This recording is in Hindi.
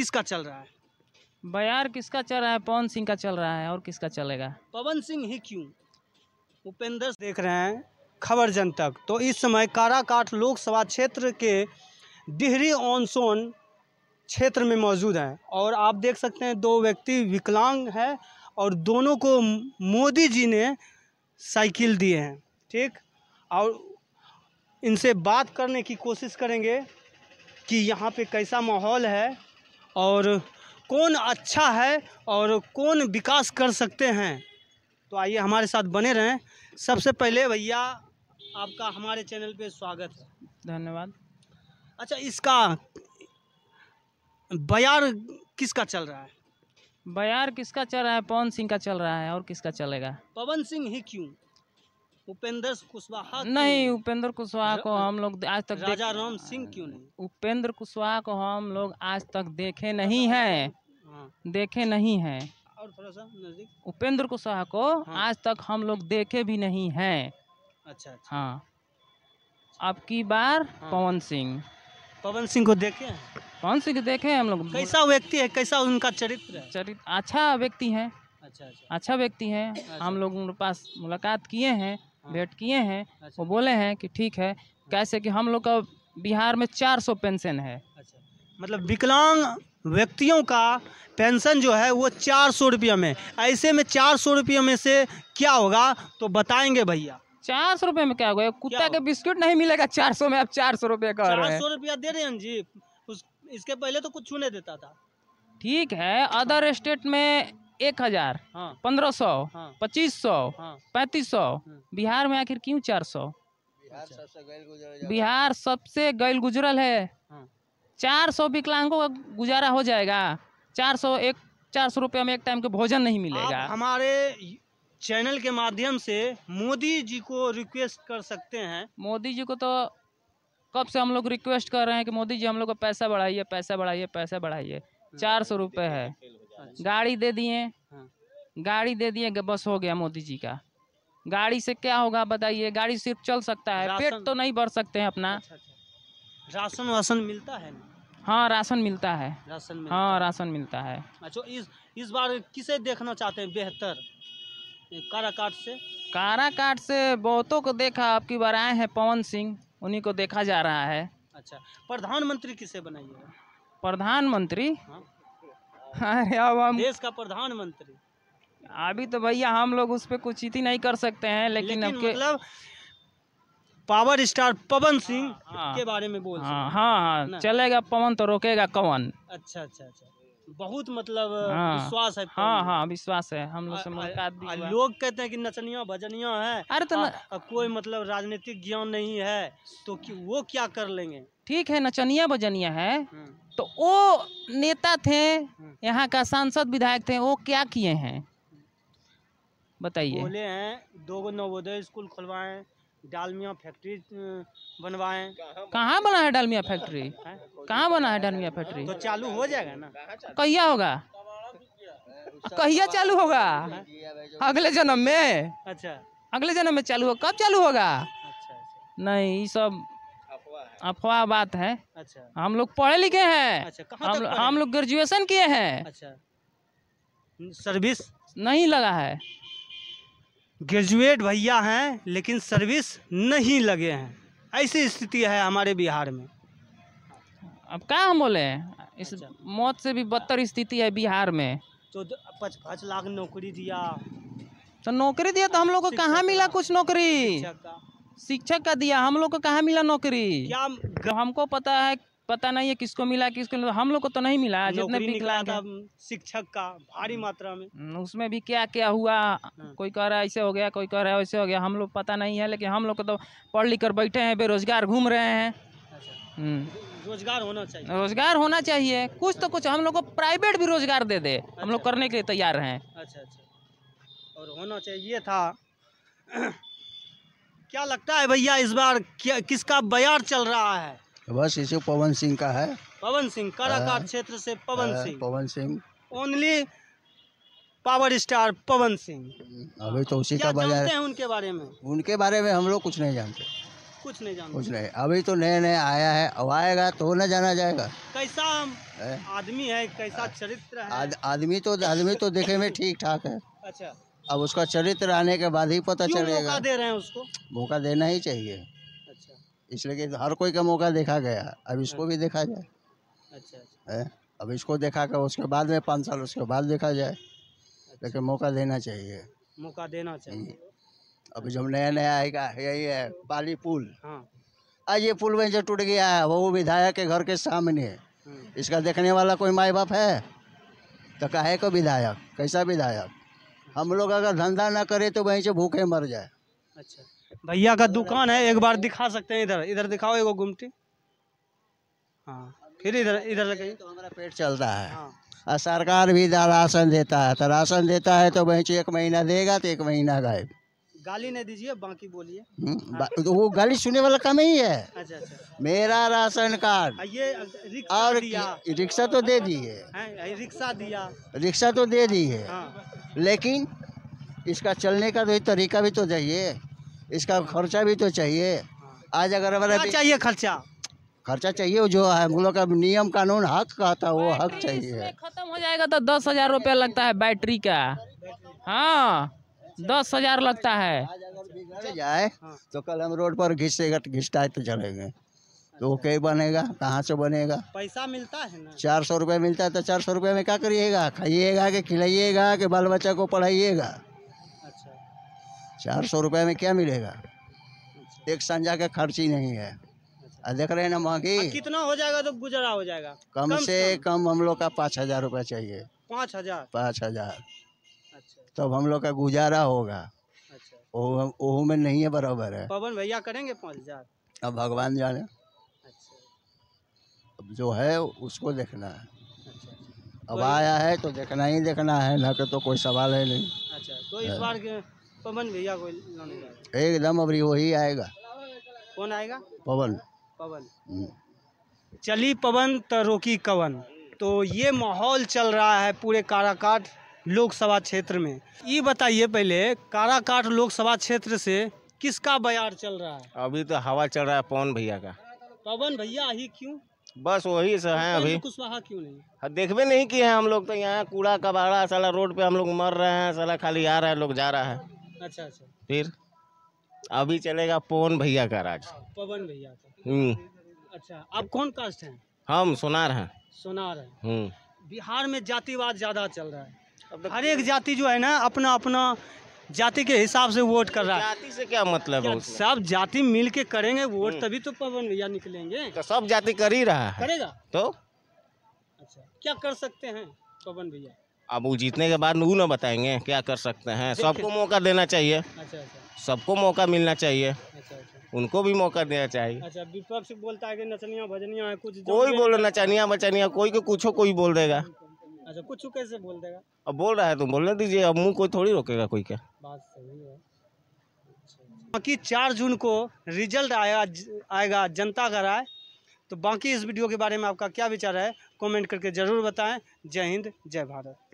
किसका चल रहा है बयार किसका चल रहा है पवन सिंह का चल रहा है और किसका चलेगा पवन सिंह ही क्यों उपेंद्र देख रहे हैं खबर जन तक तो इस समय काराकाट लोकसभा क्षेत्र के डिहरी ऑन सोन क्षेत्र में मौजूद हैं और आप देख सकते हैं दो व्यक्ति विकलांग है और दोनों को मोदी जी ने साइकिल दिए हैं ठीक और इनसे बात करने की कोशिश करेंगे कि यहाँ पे कैसा माहौल है और कौन अच्छा है और कौन विकास कर सकते हैं तो आइए हमारे साथ बने रहें सबसे पहले भैया आपका हमारे चैनल पे स्वागत है धन्यवाद अच्छा इसका बयार किसका चल रहा है बयार किसका चल रहा है पवन सिंह का चल रहा है और किसका चलेगा पवन सिंह ही क्यों उपेंद्र कुशवाहा नहीं उपेंद्र कुशवाहा को हम लोग आज तक राजा राम सिंह क्यों नहीं उपेंद्र कुशवाहा को हम लोग आज तक देखे नहीं है हाँ। देखे नहीं है और थोड़ा सा नजदीक उपेंद्र कुशवाहा को हाँ। आज तक हम लोग देखे भी नहीं है अच्छा, अच्छा हाँ अब की बार हाँ। पवन सिंह पवन सिंह को देखे पवन सिंह को देखे हम लोग कैसा व्यक्ति है कैसा उनका चरित्र है चरित्र अच्छा व्यक्ति है अच्छा अच्छा अच्छा व्यक्ति है अच्छा। हम लोग उनके पास मुलाकात किए हैं भेंट हाँ। किए हैं अच्छा। वो बोले हैं कि ठीक है हाँ। कैसे कि हम लोग का बिहार में चार सौ पेंशन है अच्छा। मतलब विकलांग व्यक्तियों का पेंशन जो है वो चार सौ रुपये में ऐसे में चार सौ रुपये में से क्या होगा तो बताएंगे भैया चार सौ रुपये में क्या होगा कुत्ता के बिस्कुट नहीं मिलेगा चार सौ में आप चार सौ रुपये का चार सौ रुपया दे रहे हैं जी उस इसके पहले तो कुछ छूने देता था ठीक है अदर स्टेट में एक हजार हाँ। पंद्रह सौ हाँ। पच्चीस सौ हाँ। पैंतीस सौ बिहार में आखिर क्यों चार सौ बिहार अच्छा। सबसे गैल गुजरल है चार सौ विकलांगों का गुजारा हो जाएगा चार सौ एक चार सौ रुपया में एक टाइम के भोजन नहीं मिलेगा हमारे चैनल के माध्यम से मोदी जी को रिक्वेस्ट कर सकते हैं मोदी जी को तो कब से हम लोग रिक्वेस्ट कर रहे हैं कि मोदी जी हम लोग का पैसा बढ़ाइए पैसा बढ़ाइए पैसा बढ़ाइए चार सौ रुपये है अच्छा। गाड़ी दे दिए हाँ। गाड़ी दे दिए बस हो गया मोदी जी का गाड़ी से क्या होगा बताइए गाड़ी सिर्फ चल सकता है पेट तो नहीं भर सकते हैं अपना अच्छा, अच्छा। राशन वासन मिलता है हाँ राशन मिलता है राशन हाँ राशन मिलता है अच्छा इस इस बार किसे देखना चाहते हैं बेहतर काराकाट से काराकाट से बहुतों को देखा आपकी बार आए हैं पवन सिंह उन्हीं को देखा जा रहा है अच्छा प्रधानमंत्री किसे बनाइए प्रधानमंत्री हाँ? अरे अब हम देश का प्रधानमंत्री अभी तो भैया हम लोग उस पर कुछ इतनी नहीं कर सकते हैं लेकिन, लेकिन मतलब पावर स्टार पवन हाँ, सिंह हाँ। के बारे में बोल हाँ हाँ, हाँ चलेगा पवन तो रोकेगा कवन अच्छा अच्छा अच्छा बहुत मतलब हाँ। विश्वास है हाँ हाँ विश्वास है हम लोग से मुलाकात भी लोग कहते हैं कि नचनिया भजनिया है अरे तो न... कोई मतलब राजनीतिक ज्ञान नहीं है तो वो क्या कर लेंगे ठीक है नचनिया भजनिया है तो वो नेता थे यहाँ का सांसद विधायक थे वो क्या किए हैं बताइए बोले हैं दो गो नवोदय स्कूल खुलवाए डालमिया फैक्ट्री बनवाए कहाँ बना है डालमिया फैक्ट्री कहाँ बना है डालमिया फैक्ट्री तो चालू हो जाएगा ना कहिया होगा कहिया चालू होगा अगले जन्म में अच्छा अगले जन्म में चालू होगा कब चालू होगा अच्छा, अच्छा। नहीं सब अफवाह बात है अच्छा हम लोग पढ़े लिखे हैं अच्छा, हम हम लोग ग्रेजुएशन किए हैं अच्छा सर्विस नहीं लगा है ग्रेजुएट भैया हैं लेकिन सर्विस नहीं लगे हैं ऐसी स्थिति है हमारे बिहार में अब क्या हम बोले इस अच्छा। मौत से भी बदतर स्थिति है बिहार में तो पाँच पाँच लाख नौकरी दिया तो नौकरी दिया तो हम लोग को कहाँ मिला कुछ नौकरी शिक्षक का दिया हम लोग को कहाँ मिला नौकरी क्या हमको पता है पता नहीं है किसको मिला किसको मिला हम लोग को तो नहीं मिला जितने शिक्षक का भारी हम्म। मात्रा में हम्म, उसमें भी क्या क्या हुआ हाँ। कोई कह रहा है ऐसे हो गया कोई कह रहा है वैसे हो गया हम लोग पता नहीं है लेकिन हम लोग को तो पढ़ लिख कर बैठे हैं बेरोजगार घूम रहे हैं अच्छा। हम्म। रोजगार होना चाहिए रोजगार होना चाहिए कुछ तो कुछ हम लोग को प्राइवेट भी रोजगार दे दे हम लोग अच्छा। करने के लिए तैयार हैं अच्छा अच्छा और होना चाहिए था क्या लगता है भैया इस बार किसका बयार चल रहा है बस इसे पवन सिंह का है पवन सिंह हाँ। कलाकार क्षेत्र से पवन हाँ, Singh Pawan Singh only power star Pawan Singh अभी तो उसी का बयार है उनके बारे में उनके बारे में हम लोग कुछ नहीं जानते कुछ नहीं जानते कुछ नहीं अभी तो नया नया आया है अब आएगा तो न जाना जाएगा कैसा आदमी है कैसा चरित्र है आदमी तो आदमी तो देखे में ठीक ठाक है अच्छा अब उसका चरित्र आने के बाद ही पता चलेगा मौका दे रहे हैं उसको मौका देना ही चाहिए अच्छा इसलिए कि हर कोई का मौका देखा गया अब इसको भी देखा जाए अच्छा, अच्छा। अब इसको देखा कर उसके बाद में पाँच साल उसके बाद देखा जाए लेकिन मौका देना चाहिए मौका देना चाहिए हम्म। अब जब नया नया आएगा यही है बाली पुल हाँ आज ये पुल वहीं से टूट गया है वो विधायक के घर के सामने हम्म। इसका देखने वाला कोई माए बाप है तो कहे को विधायक कैसा विधायक हम लोग अगर धंधा ना करें तो वहीं से भूखे मर जाए अच्छा भैया का दुकान है एक बार दिखा सकते हैं इधर इधर दिखाओ एगो गुमटी हाँ फिर इधर इधर लगाइए तो हमारा पेट चलता है हाँ। और सरकार भी राशन देता है तो राशन देता है तो वहीं से एक महीना देगा तो एक महीना गायब गाली नहीं दीजिए बाकी बोलिए हाँ। वो गाली सुनने वाला काम ही है अच्छा अच्छा मेरा राशन कार्ड ये और रिक्शा तो दे दी है रिक्शा दिया रिक्शा तो दे दी है हाँ। लेकिन इसका चलने का तो तरीका भी तो चाहिए इसका खर्चा भी तो चाहिए आज अगर हमारा चाहिए खर्चा खर्चा चाहिए जो है हम लोग का नियम कानून हक कहता है वो हक चाहिए खत्म हो जाएगा तो दस हजार रुपया लगता है बैटरी का हाँ दस हजार लगता है जाए तो कल हम रोड पर घिसेगा है तो चलेंगे तो वो बनेगा कहाँ से बनेगा पैसा मिलता है ना चार सौ रुपये मिलता है तो चार सौ रुपये में क्या करिएगा खाइएगा कि खिलाइएगा कि बाल बच्चा को पढ़ाइएगा अच्छा चार सौ रुपये में क्या मिलेगा अच्छा। एक संजा का खर्च ही नहीं है अच्छा। देख रहे हैं ना की कितना हो जाएगा तो गुजरा हो जाएगा कम, कम से कम, कम हम लोग का पाँच हजार रुपया चाहिए पाँच हजार पाँच हजार तब हम लोग का गुजारा होगा अच्छा ओह में नहीं है बराबर है पवन भैया करेंगे पाँच हजार अब भगवान जाने अच्छा अब जो है उसको देखना है अच्छा, अच्छा। अब आया है तो देखना ही देखना है ना कि तो कोई सवाल है नहीं अच्छा तो इस बार पवन भैया को एकदम अभी वही आएगा कौन आएगा पवन पवन हम्म। चली पवन तो रोकी कवन तो ये माहौल चल रहा है पूरे काराकाट लोकसभा क्षेत्र में ये बताइए पहले काराकाट लोकसभा क्षेत्र से किसका बयार चल रहा है अभी तो हवा चल रहा है पवन भैया का पवन भैया ही क्यों बस वही से है अभी कुशवाहा क्यों नहीं हाँ, देखबे नहीं किए हैं हम लोग तो यहाँ कूड़ा कबाड़ा साला रोड पे हम लोग मर रहे हैं साला खाली आ रहा है लोग जा रहा है अच्छा अच्छा फिर अभी चलेगा पवन भैया का राज हाँ, पवन भैया का हम्म। अच्छा आप कौन कास्ट हैं हम सोनार हैं सोनार हैं हम्म। बिहार में जातिवाद ज्यादा चल रहा है मतलब हर एक जाति जो है ना अपना अपना जाति के हिसाब से वोट कर रहा है जाति से क्या मतलब है सब जाति मिल के करेंगे वोट हम्म। तभी तो पवन भैया निकलेंगे तो सब जाति कर ही रहा है करेगा तो अच्छा क्या कर सकते हैं पवन भैया अब वो जीतने के बाद वो ना बताएंगे क्या कर सकते हैं सबको मौका देना चाहिए अच्छा अच्छा सबको मौका मिलना चाहिए अच्छा, अच्छा। उनको भी मौका देना चाहिए अच्छा विपक्ष बोलता है कि नचनिया भजनिया है कुछ कोई बोलो नचनिया बचनिया कोई को कुछ कोई बोल देगा अच्छा कुछ कैसे बोल देगा अब बोल रहा है तो बोलने दीजिए अब मुंह कोई थोड़ी रोकेगा कोई क्या बात सही है अच्छा, अच्छा। बाकी चार जून को रिजल्ट आएगा आएगा जनता का राय तो बाकी इस वीडियो के बारे में आपका क्या विचार है कमेंट करके ज़रूर बताएं जय हिंद जय भारत